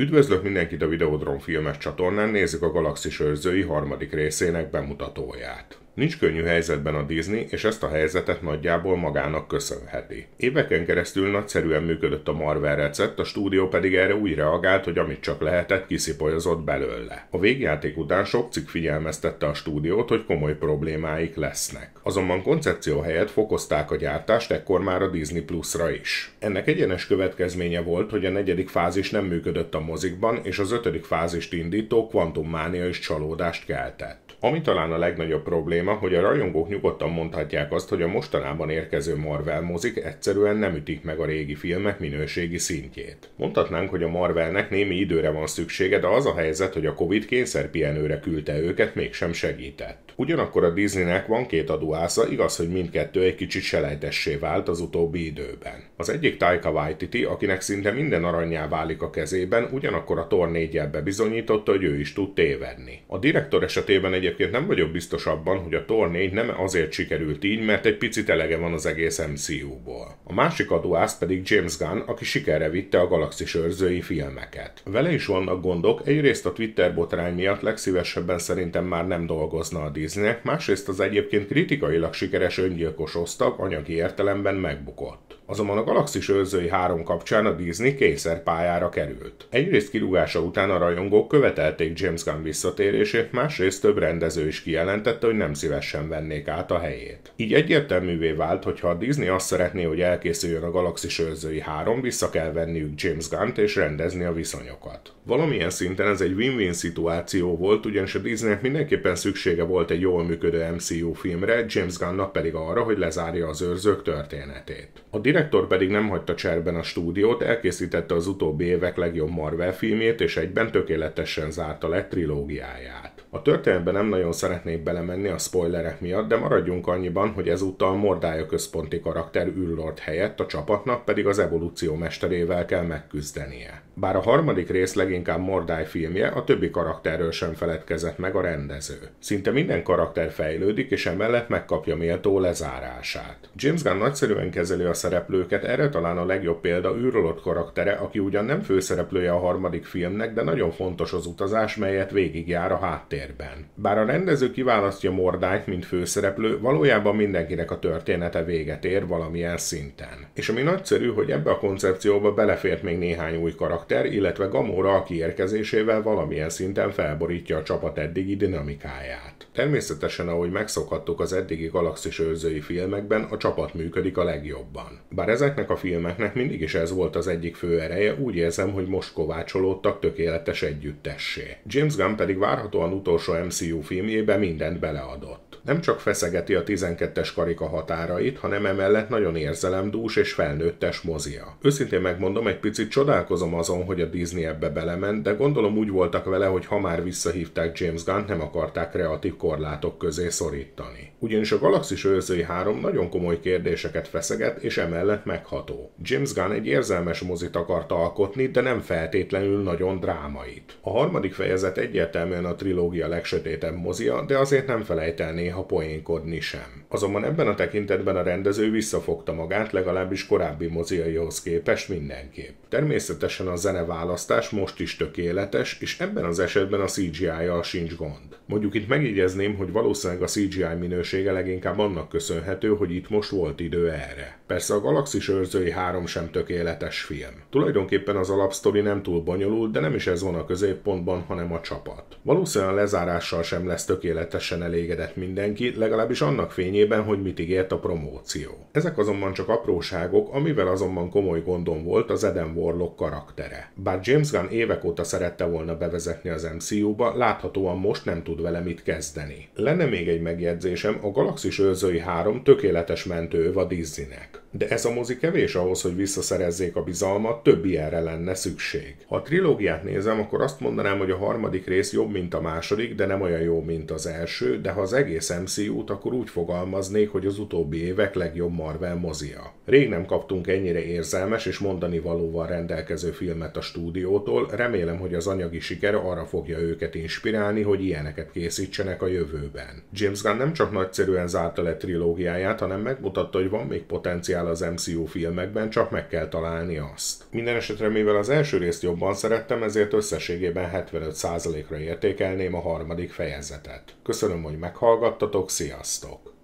Üdvözlök mindenkit a Videodrom filmes csatornán, nézzük a Galaxis őrzői harmadik részének bemutatóját. Nincs könnyű helyzetben a Disney, és ezt a helyzetet nagyjából magának köszönheti. Éveken keresztül nagyszerűen működött a Marvel recept, a stúdió pedig erre úgy reagált, hogy amit csak lehetett, kiszipolyozott belőle. A végjáték után sok cikk figyelmeztette a stúdiót, hogy komoly problémáik lesznek. Azonban koncepció helyett fokozták a gyártást, ekkor már a Disney Plus-ra is. Ennek egyenes következménye volt, hogy a negyedik fázis nem működött a mozikban, és az ötödik fázist indító kvantummánia is csalódást keltett. Ami talán a legnagyobb probléma, probléma, hogy a rajongók nyugodtan mondhatják azt, hogy a mostanában érkező Marvel mozik egyszerűen nem ütik meg a régi filmek minőségi szintjét. Mondhatnánk, hogy a Marvelnek némi időre van szüksége, de az a helyzet, hogy a Covid kényszerpihenőre küldte őket, mégsem segített. Ugyanakkor a Disneynek van két adóásza, igaz, hogy mindkettő egy kicsit selejtessé vált az utóbbi időben. Az egyik Taika Waititi, akinek szinte minden aranyjá válik a kezében, ugyanakkor a Thor 4 bizonyította, hogy ő is tud tévedni. A direktor esetében egyébként nem vagyok biztos abban, hogy a Thor 4 nem azért sikerült így, mert egy picit elege van az egész MCU-ból. A másik adóász pedig James Gunn, aki sikerre vitte a galaxis őrzői filmeket. Vele is vannak gondok, egyrészt a Twitter botrány miatt legszívesebben szerintem már nem dolgozna a Disney, másrészt az egyébként kritikailag sikeres öngyilkos osztag anyagi értelemben megbukott. Azonban a Galaxis őrzői három kapcsán a Disney kényszerpályára került. Egyrészt kirúgása után a rajongók követelték James Gunn visszatérését, másrészt több rendező is kijelentette, hogy nem szívesen vennék át a helyét. Így egyértelművé vált, hogy ha a Disney azt szeretné, hogy elkészüljön a Galaxis őrzői három, vissza kell venniük James Gunn-t és rendezni a viszonyokat. Valamilyen szinten ez egy win-win szituáció volt, ugyanis a Disneynek mindenképpen szüksége volt egy jól működő MCU filmre, James Gunn-nak pedig arra, hogy lezárja az őrzők történetét. A direktor pedig nem hagyta cserben a stúdiót, elkészítette az utóbbi évek legjobb Marvel filmjét, és egyben tökéletesen zárta le trilógiáját. A történetben nem nagyon szeretnék belemenni a spoilerek miatt, de maradjunk annyiban, hogy ezúttal Mordája központi karakter űrlord helyett a csapatnak pedig az evolúció mesterével kell megküzdenie. Bár a harmadik rész leginkább Mordály filmje, a többi karakterről sem feledkezett meg a rendező. Szinte minden karakter fejlődik, és emellett megkapja méltó lezárását. James Gunn nagyszerűen kezeli a szereplőket, erre talán a legjobb példa űrlord karaktere, aki ugyan nem főszereplője a harmadik filmnek, de nagyon fontos az utazás, melyet végigjár a háttér térben. Bár a rendező kiválasztja Mordájt, mint főszereplő, valójában mindenkinek a története véget ér valamilyen szinten. És ami nagyszerű, hogy ebbe a koncepcióba belefért még néhány új karakter, illetve Gamora a kiérkezésével valamilyen szinten felborítja a csapat eddigi dinamikáját. Természetesen, ahogy megszokhattuk az eddigi galaxis őrzői filmekben, a csapat működik a legjobban. Bár ezeknek a filmeknek mindig is ez volt az egyik fő ereje, úgy érzem, hogy most kovácsolódtak tökéletes együttessé. James Gunn pedig várhatóan utol utolsó MCU filmjébe mindent beleadott. Nem csak feszegeti a 12-es karika határait, hanem emellett nagyon érzelemdús és felnőttes mozia. Őszintén megmondom, egy picit csodálkozom azon, hogy a Disney ebbe belement, de gondolom úgy voltak vele, hogy ha már visszahívták James gunn nem akarták kreatív korlátok közé szorítani. Ugyanis a Galaxis őrzői 3 nagyon komoly kérdéseket feszeget, és emellett megható. James Gunn egy érzelmes mozit akart alkotni, de nem feltétlenül nagyon drámait. A harmadik fejezet egyértelműen a trilógia legsötétebb mozia, de azért nem felejtelné néha poénkodni sem. Azonban ebben a tekintetben a rendező visszafogta magát legalábbis korábbi moziaihoz képest mindenképp. Természetesen a zeneválasztás most is tökéletes, és ebben az esetben a CGI-jal sincs gond. Mondjuk itt megjegyezném, hogy valószínűleg a CGI minősége leginkább annak köszönhető, hogy itt most volt idő erre. Persze a Galaxis őrzői 3 sem tökéletes film. Tulajdonképpen az alapsztori nem túl bonyolult, de nem is ez van a középpontban, hanem a csapat. Valószínűleg a lezárással sem lesz tökéletesen elégedett mindenki, legalábbis annak fényében, hogy mit ígért a promóció. Ezek azonban csak apróságok, amivel azonban komoly gondom volt az Eden Warlock karaktere. Bár James Gunn évek óta szerette volna bevezetni az MCU-ba, láthatóan most nem tud tud vele mit kezdeni. Lenne még egy megjegyzésem, a Galaxis őrzői 3 tökéletes mentő a Disneynek de ez a mozi kevés ahhoz, hogy visszaszerezzék a bizalmat, több ilyenre lenne szükség. Ha a trilógiát nézem, akkor azt mondanám, hogy a harmadik rész jobb, mint a második, de nem olyan jó, mint az első, de ha az egész MCU-t, akkor úgy fogalmaznék, hogy az utóbbi évek legjobb Marvel mozia. Rég nem kaptunk ennyire érzelmes és mondani valóval rendelkező filmet a stúdiótól, remélem, hogy az anyagi siker arra fogja őket inspirálni, hogy ilyeneket készítsenek a jövőben. James Gunn nem csak nagyszerűen zárta le trilógiáját, hanem megmutatta, hogy van még potenciál potenciál az MCU filmekben, csak meg kell találni azt. Minden esetre, mivel az első részt jobban szerettem, ezért összességében 75%-ra értékelném a harmadik fejezetet. Köszönöm, hogy meghallgattatok, sziasztok!